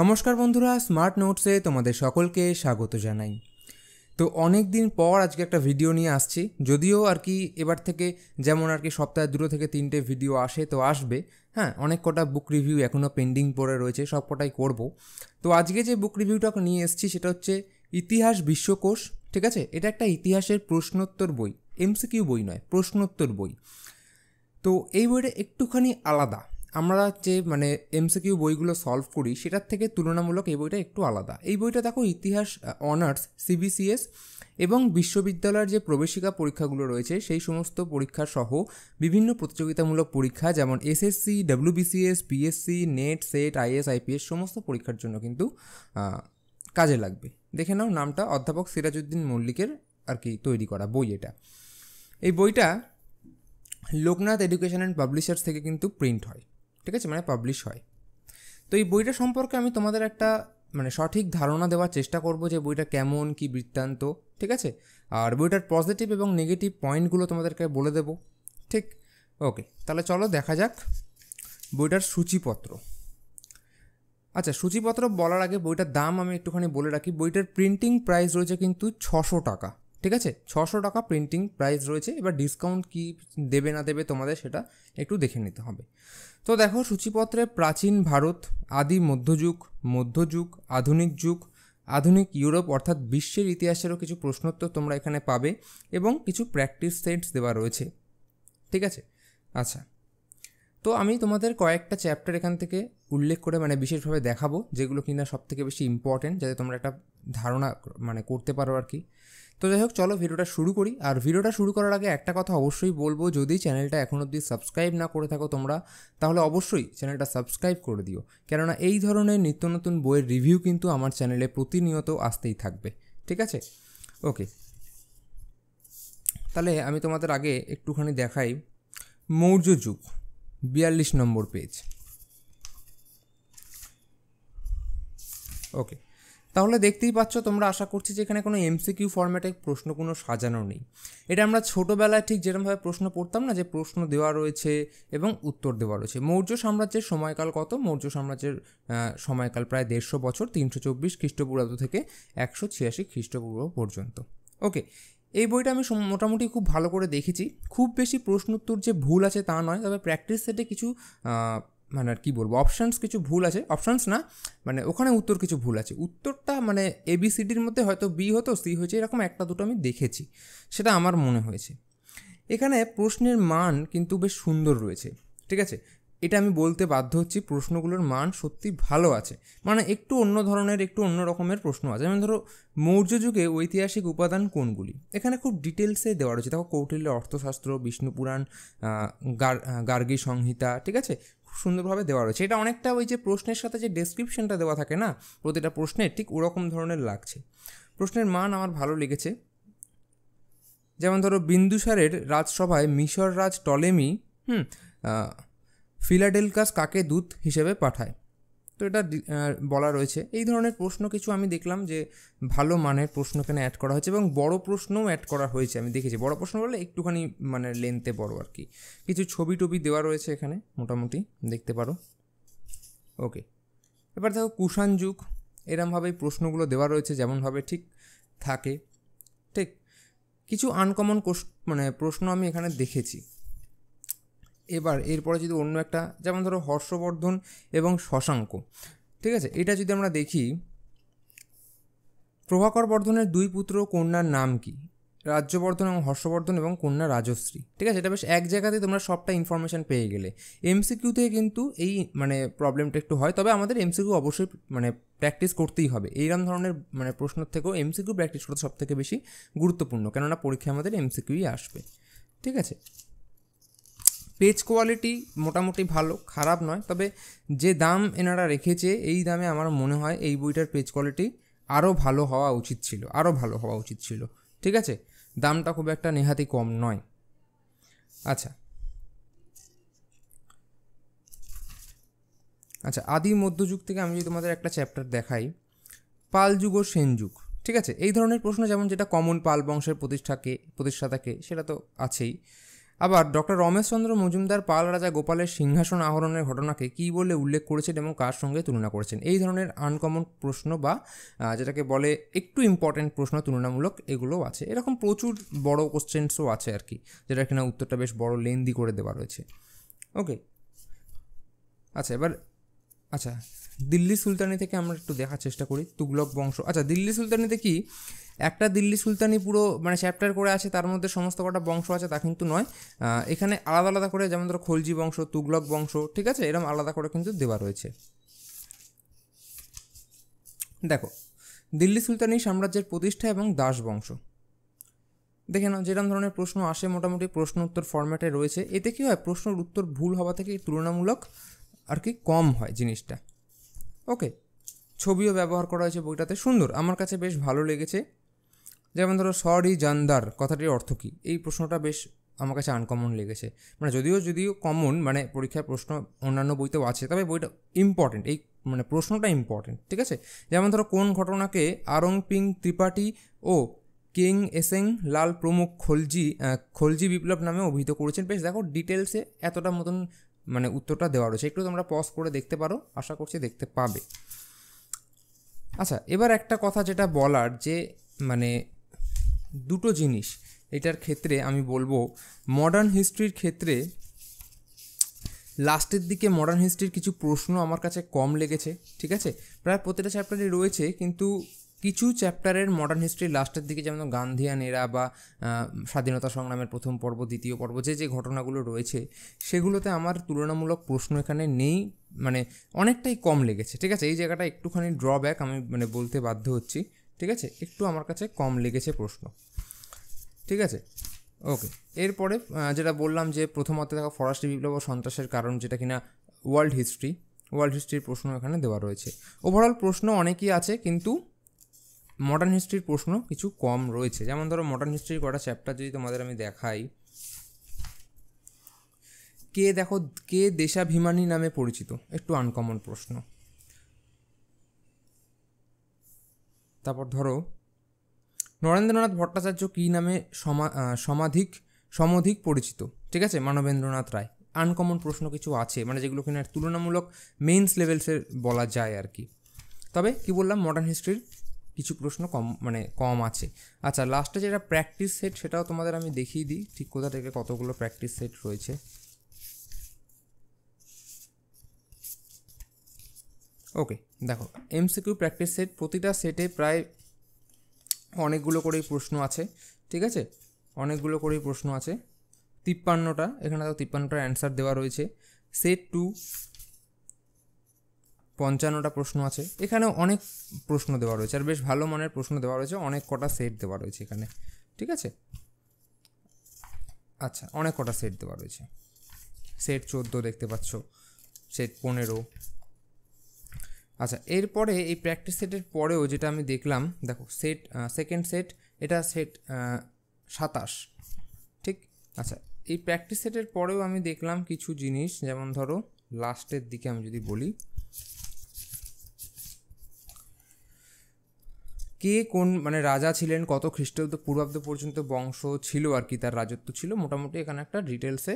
নমস্কার বন্ধুরা স্মার্ট নোটসে তোমাদের সকলকে স্বাগত জানাই তো অনেক দিন পর আজকে একটা ভিডিও নিয়ে আসছি যদিও আর কি এবার থেকে যেমন আর কি সপ্তাহে দুটো থেকে তিনটে ভিডিও আসে তো আসবে হ্যাঁ অনেক কটা বুক রিভিউ এখনও পেন্ডিং পড়ে রয়েছে সব কটাই করবো তো আজকে যে বুক রিভিউটা নিয়ে এসছি সেটা হচ্ছে ইতিহাস বিশ্বকোষ ঠিক আছে এটা একটা ইতিহাসের প্রশ্নোত্তর বই এমসিকিউ বই নয় প্রশ্নোত্তর বই তো এই বইটা একটুখানি আলাদা আমরা যে মানে এমসিকিউ বইগুলো সলভ করি সেটার থেকে তুলনামূলক এই বইটা একটু আলাদা এই বইটা দেখো ইতিহাস অনার্স সিবিসিএস এবং বিশ্ববিদ্যালয়ের যে প্রবেশিকা পরীক্ষাগুলো রয়েছে সেই সমস্ত পরীক্ষা সহ বিভিন্ন প্রতিযোগিতামূলক পরীক্ষা যেমন SSC WBCS PSC NET SET IAS IPS সমস্ত পরীক্ষার জন্য কিন্তু কাজে লাগবে দেখে নাও নামটা অধ্যাপক সিরাজউদ্দিন মল্লিকের আর কি তৈরি করা বই এটা এই বইটা লোকনাথ এডুকেশন অ্যান্ড পাবলিশার্স থেকে কিন্তু প্রিন্ট হয় ঠিক আছে মানে পাবলিশ হয় তো এই বইটা সম্পর্কে আমি তোমাদের একটা মানে সঠিক ধারণা দেওয়ার চেষ্টা করব যে বইটা কেমন কি বৃত্তান্ত ঠিক আছে আর বইটার পজিটিভ এবং নেগেটিভ পয়েন্টগুলো তোমাদেরকে বলে দেব ঠিক ওকে তাহলে চলো দেখা যাক বইটার সূচিপত্র আচ্ছা সূচিপত্র বলার আগে বইটার দাম আমি একটুখানি বলে রাখি বইটার প্রিন্টিং প্রাইস রয়েছে কিন্তু ছশো টাকা ঠিক আছে ছশো টাকা প্রিন্টিং প্রাইস রয়েছে এবার ডিসকাউন্ট কি দেবে না দেবে তোমাদের সেটা একটু দেখে নিতে হবে তো দেখো সূচিপত্রে প্রাচীন ভারত আদি মধ্যযুগ মধ্যযুগ আধুনিক যুগ আধুনিক ইউরোপ অর্থাৎ বিশ্বের ইতিহাসেরও কিছু প্রশ্নোত্তর তোমরা এখানে পাবে এবং কিছু প্র্যাকটিস সেটস দেওয়া রয়েছে ঠিক আছে আচ্ছা তো আমি তোমাদের কয়েকটা চ্যাপ্টার এখান থেকে উল্লেখ করে মানে বিশেষভাবে দেখাবো যেগুলো কিনা সবথেকে বেশি ইম্পর্টেন্ট যাতে তোমরা একটা ধারণা মানে করতে পারো আর কি তো যাই হোক চলো ভিডিওটা শুরু করি আর ভিডিওটা শুরু করার আগে একটা কথা অবশ্যই বলবো যদি চ্যানেলটা এখন অবধি সাবস্ক্রাইব না করে থাকো তোমরা তাহলে অবশ্যই চ্যানেলটা সাবস্ক্রাইব করে দিও কেননা এই ধরনের নিত্য নতুন বইয়ের রিভিউ কিন্তু আমার চ্যানেলে প্রতিনিয়ত আসতেই থাকবে ঠিক আছে ওকে তাহলে আমি তোমাদের আগে একটুখানি দেখাই মৌর্য যুগ বিয়াল্লিশ নম্বর পেজ ওকে তাহলে দেখতেই পাচ্ছ তোমরা আশা করছি যে এখানে কোনো এমসিকিউ ফর্ম্যাটে প্রশ্ন কোনো সাজানো নেই এটা আমরা ছোটোবেলায় ঠিক যেরকমভাবে প্রশ্ন পড়তাম না যে প্রশ্ন দেওয়া রয়েছে এবং উত্তর দেওয়া রয়েছে মৌর্য সাম্রাজ্যের সময়কাল কত মৌর্য সাম্রাজ্যের সময়কাল প্রায় দেড়শো বছর তিনশো চব্বিশ খ্রিস্টপূর্বাব্দ থেকে একশো ছিয়াশি খ্রিস্টপূর্ব পর্যন্ত ওকে এই বইটা আমি মোটামুটি খুব ভালো করে দেখেছি খুব বেশি প্রশ্নোত্তর যে ভুল আছে তা নয় তবে প্র্যাকটিস সেটে কিছু মানে আর কি বলবো অপশানস কিছু ভুল আছে অপশানস না মানে ওখানে উত্তর কিছু ভুল আছে উত্তরটা মানে এবিসিডির মধ্যে হয়তো বি হতো সি হয়েছে এরকম একটা দুটো আমি দেখেছি সেটা আমার মনে হয়েছে এখানে প্রশ্নের মান কিন্তু বেশ সুন্দর রয়েছে ঠিক আছে এটা আমি বলতে বাধ্য হচ্ছি প্রশ্নগুলোর মান সত্যি ভালো আছে মানে একটু অন্য ধরনের একটু অন্য রকমের প্রশ্ন আছে যেমন ধরো মৌর্য যুগে ঐতিহাসিক উপাদান কোনগুলি এখানে খুব ডিটেলসে দেওয়া রয়েছে দেখো কৌটিল্য অর্থশাস্ত্র বিষ্ণুপুরাণ গার্গী সংহিতা ঠিক আছে সুন্দরভাবে দেওয়া রয়েছে এটা অনেকটা ওই যে প্রশ্নের সাথে যে ডেসক্রিপশনটা দেওয়া থাকে না প্রতিটা প্রশ্নের ঠিক ওরকম ধরনের লাগছে প্রশ্নের মান আমার ভালো লেগেছে যেমন ধরো বিন্দুসারের রাজসভায় মিশর রাজ টলেমি হুম ফিলাডেলকাস কাকে দূত হিসেবে পাঠায় তো এটা বলা রয়েছে এই ধরনের প্রশ্ন কিছু আমি দেখলাম যে ভালো মানের প্রশ্ন এখানে অ্যাড করা হয়েছে এবং বড় প্রশ্নও অ্যাড করা হয়েছে আমি দেখেছি বড় প্রশ্ন বলে একটুখানি মানে লেনতে বড় আর কি কিছু ছবি টবি দেওয়া রয়েছে এখানে মোটামুটি দেখতে পারো ওকে এবার দেখো কুষাণ যুগ এরমভাবে প্রশ্নগুলো দেওয়া রয়েছে যেমনভাবে ঠিক থাকে ঠিক কিছু আনকমন মানে প্রশ্ন আমি এখানে দেখেছি এবার এরপরে যদি অন্য একটা যেমন ধরো হর্ষবর্ধন এবং শশাঙ্ক ঠিক আছে এটা যদি আমরা দেখি প্রভাকর বর্ধনের দুই পুত্র কন্যার নাম কি রাজ্যবর্ধন এবং হর্ষবর্ধন এবং কন্যা রাজশ্রী ঠিক আছে এটা বেশ এক জায়গাতে তোমরা সবটা ইনফরমেশান পেয়ে গেলে এমসিকিউ থেকে কিন্তু এই মানে প্রবলেমটা একটু হয় তবে আমাদের এমসিকিউ অবশ্যই মানে প্র্যাকটিস করতেই হবে এইরকম ধরনের মানে প্রশ্নের থেকেও এমসিকিউ প্র্যাকটিস করা সবথেকে বেশি গুরুত্বপূর্ণ কেননা পরীক্ষায় আমাদের এমসিকিউই আসবে ঠিক আছে পেজ কোয়ালিটি মোটামুটি ভালো খারাপ নয় তবে যে দাম এনারা রেখেছে এই দামে আমার মনে হয় এই বইটার পেজ কোয়ালিটি আরও ভালো হওয়া উচিত ছিল আরও ভালো হওয়া উচিত ছিল ঠিক আছে দামটা খুব একটা নেহাতি কম নয় আচ্ছা আচ্ছা আদি মধ্যযুগ থেকে আমি যদি তোমাদের একটা চ্যাপ্টার দেখাই পাল যুগ ও সেন যুগ ঠিক আছে এই ধরনের প্রশ্ন যেমন যেটা কমন পাল বংশের প্রতিষ্ঠাকে প্রতিষ্ঠাতাকে সেটা তো আছেই আবার ডক্টর রমেশচন্দ্র মজুমদার পাল রাজা গোপালের সিংহাসন আহরণের ঘটনাকে কী বলে উল্লেখ করেছেন এবং কার সঙ্গে তুলনা করেছেন এই ধরনের আনকমন প্রশ্ন বা যেটাকে বলে একটু ইম্পর্টেন্ট প্রশ্ন তুলনামূলক এগুলোও আছে এরকম প্রচুর বড় কোশ্চেন্সও আছে আর কি যেটা কিনা উত্তরটা বেশ বড় লেন্দি করে দেওয়া রয়েছে ওকে আচ্ছা এবার আচ্ছা দিল্লি সুলতানি থেকে আমরা একটু দেখার চেষ্টা করি তুগলক বংশ আচ্ছা দিল্লি সুলতানিতে কি একটা দিল্লি সুলতানি পুরো মানে চ্যাপ্টার করে আছে তার মধ্যে সমস্ত কটা বংশ আছে তা কিন্তু নয় এখানে আলাদা আলাদা করে যেমন ধরো খলজি বংশ তুগলক বংশ ঠিক আছে এরকম আলাদা করে কিন্তু দেওয়া রয়েছে দেখো দিল্লি সুলতানি সাম্রাজ্যের প্রতিষ্ঠা এবং দাস বংশ দেখে নাও যেরকম ধরনের প্রশ্ন আসে মোটামুটি প্রশ্ন উত্তর ফর্ম্যাটে রয়েছে এতে কী হয় প্রশ্নের উত্তর ভুল হওয়া থেকে তুলনামূলক আর কি কম হয় জিনিসটা ওকে ছবিও ব্যবহার করা হয়েছে বইটাতে সুন্দর আমার কাছে বেশ ভালো লেগেছে যেমন ধরো সরি জানদার কথাটির অর্থ কী এই প্রশ্নটা বেশ আমার কাছে আনকমন লেগেছে মানে যদিও যদিও কমন মানে পরীক্ষার প্রশ্ন অন্যান্য বইতেও আছে তবে বইটা ইম্পর্টেন্ট এই মানে প্রশ্নটা ইম্পর্টেন্ট ঠিক আছে যেমন ধরো কোন ঘটনাকে আরং পিং ত্রিপাঠী ও কিং এসেং লাল প্রমুখ খলজি খলজি বিপ্লব নামে অভিহিত করেছেন বেশ দেখো ডিটেলসে এতটা মতন মানে উত্তরটা দেওয়া রয়েছে একটু তোমরা পজ করে দেখতে পারো আশা করছি দেখতে পাবে আচ্ছা এবার একটা কথা যেটা বলার যে মানে দুটো জিনিস এটার ক্ষেত্রে আমি বলবো মডার্ন হিস্ট্রির ক্ষেত্রে লাস্টের দিকে মডার্ন হিস্ট্রির কিছু প্রশ্ন আমার কাছে কম লেগেছে ঠিক আছে প্রায় প্রতিটা চ্যাপ্টারই রয়েছে কিন্তু কিছু চ্যাপ্টারের মডার্ন হিস্ট্রির লাস্টের দিকে যেমন গান্ধিয়ান এরা বা স্বাধীনতা সংগ্রামের প্রথম পর্ব দ্বিতীয় পর্ব যে যে ঘটনাগুলো রয়েছে সেগুলোতে আমার তুলনামূলক প্রশ্ন এখানে নেই মানে অনেকটাই কম লেগেছে ঠিক আছে এই জায়গাটা একটুখানি ড্রব্যাক আমি মানে বলতে বাধ্য হচ্ছি ঠিক আছে একটু আমার কাছে কম লেগেছে প্রশ্ন ঠিক আছে ওকে এরপরে যেটা বললাম যে প্রথমত দেখা ফরাসি বিপ্লব ও সন্ত্রাসের কারণ যেটা কিনা ওয়ার্ল্ড হিস্ট্রি ওয়ার্ল্ড হিস্ট্রির প্রশ্ন এখানে দেওয়া রয়েছে ওভারঅল প্রশ্ন অনেকই আছে কিন্তু মডার্ন হিস্ট্রির প্রশ্ন কিছু কম রয়েছে যেমন ধরো মডার্ন হিস্ট্রির কটা চ্যাপ্টার যদি তোমাদের আমি দেখাই কে দেখো কে দেশাভিমানী নামে পরিচিত একটু আনকমন প্রশ্ন তারপর ধরো নরেন্দ্রনাথ ভট্টাচার্য কী নামে সমা সমাধিক সমধিক পরিচিত ঠিক আছে মানবেন্দ্রনাথ রায় আনকমন প্রশ্ন কিছু আছে মানে যেগুলো কিনা তুলনামূলক মেইনস লেভেলসের বলা যায় আর কি তবে কি বললাম মডার্ন হিস্ট্রির কিছু প্রশ্ন কম মানে কম আছে আচ্ছা লাস্টে যেটা প্র্যাকটিস সেট সেটাও তোমাদের আমি দেখিয়ে দিই ঠিক কোথা থেকে কতগুলো প্র্যাকটিস সেট রয়েছে ওকে দেখো এমসিকিউ প্র্যাকটিস সেট প্রতিটা সেটে প্রায় অনেকগুলো করেই প্রশ্ন আছে ঠিক আছে অনেকগুলো করেই প্রশ্ন আছে তিপ্পান্নটা এখানে তো তিপ্পান্নটার অ্যান্সার দেওয়া রয়েছে সেট টু পঞ্চান্নটা প্রশ্ন আছে এখানেও অনেক প্রশ্ন দেওয়া রয়েছে আর বেশ ভালো মানের প্রশ্ন দেওয়া রয়েছে অনেক কটা সেট দেওয়া রয়েছে এখানে ঠিক আছে আচ্ছা অনেক কটা সেট দেওয়া রয়েছে সেট চোদ্দো দেখতে পাচ্ছ সেট পনেরো আচ্ছা এরপরে এই প্র্যাকটিস সেটের পরেও যেটা আমি দেখলাম দেখো সেট সেকেন্ড সেট এটা সেট সাতাশ ঠিক আচ্ছা এই প্র্যাকটিস সেটের পরেও আমি দেখলাম কিছু জিনিস যেমন ধরো লাস্টের দিকে আমি যদি বলি কে কোন মানে রাজা ছিলেন কত খ্রিস্টাব্দ পূর্বাব্দ পর্যন্ত বংশ ছিল আর কি তার রাজত্ব ছিল মোটামুটি এখানে একটা ডিটেলসে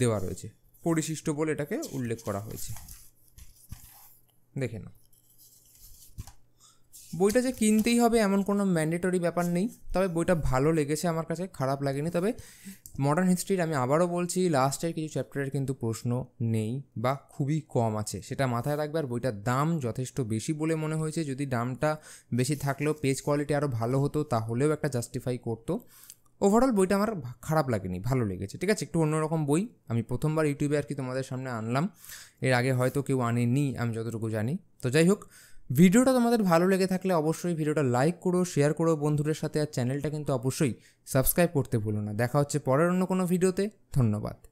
দেওয়া রয়েছে পরিশিষ্ট বলে এটাকে উল্লেখ করা হয়েছে দেখে নাও বইটা যে কিনতেই হবে এমন কোনো ম্যান্ডেটরি ব্যাপার নেই তবে বইটা ভালো লেগেছে আমার কাছে খারাপ লাগেনি তবে মডার্ন হিস্ট্রির আমি আবারও বলছি লাস্টের কিছু চ্যাপ্টারের কিন্তু প্রশ্ন নেই বা খুবই কম আছে সেটা মাথায় রাখবে আর বইটার দাম যথেষ্ট বেশি বলে মনে হয়েছে যদি দামটা বেশি থাকলেও পেজ কোয়ালিটি আরও ভালো হতো তাহলেও একটা জাস্টিফাই করতো ওভারঅল বইটা আমার খারাপ লাগেনি ভালো লেগেছে ঠিক আছে একটু অন্যরকম বই আমি প্রথমবার ইউটিউবে আর কি তোমাদের সামনে আনলাম এর আগে হয়তো কেউ আনেনি আমি যতটুকু জানি তো যাই হোক ভিডিওটা তোমাদের ভালো লেগে থাকলে অবশ্যই ভিডিওটা লাইক করো শেয়ার করো বন্ধুদের সাথে আর চ্যানেলটা কিন্তু অবশ্যই সাবস্ক্রাইব করতে ভুলো না দেখা হচ্ছে পরের অন্য কোনো ভিডিওতে ধন্যবাদ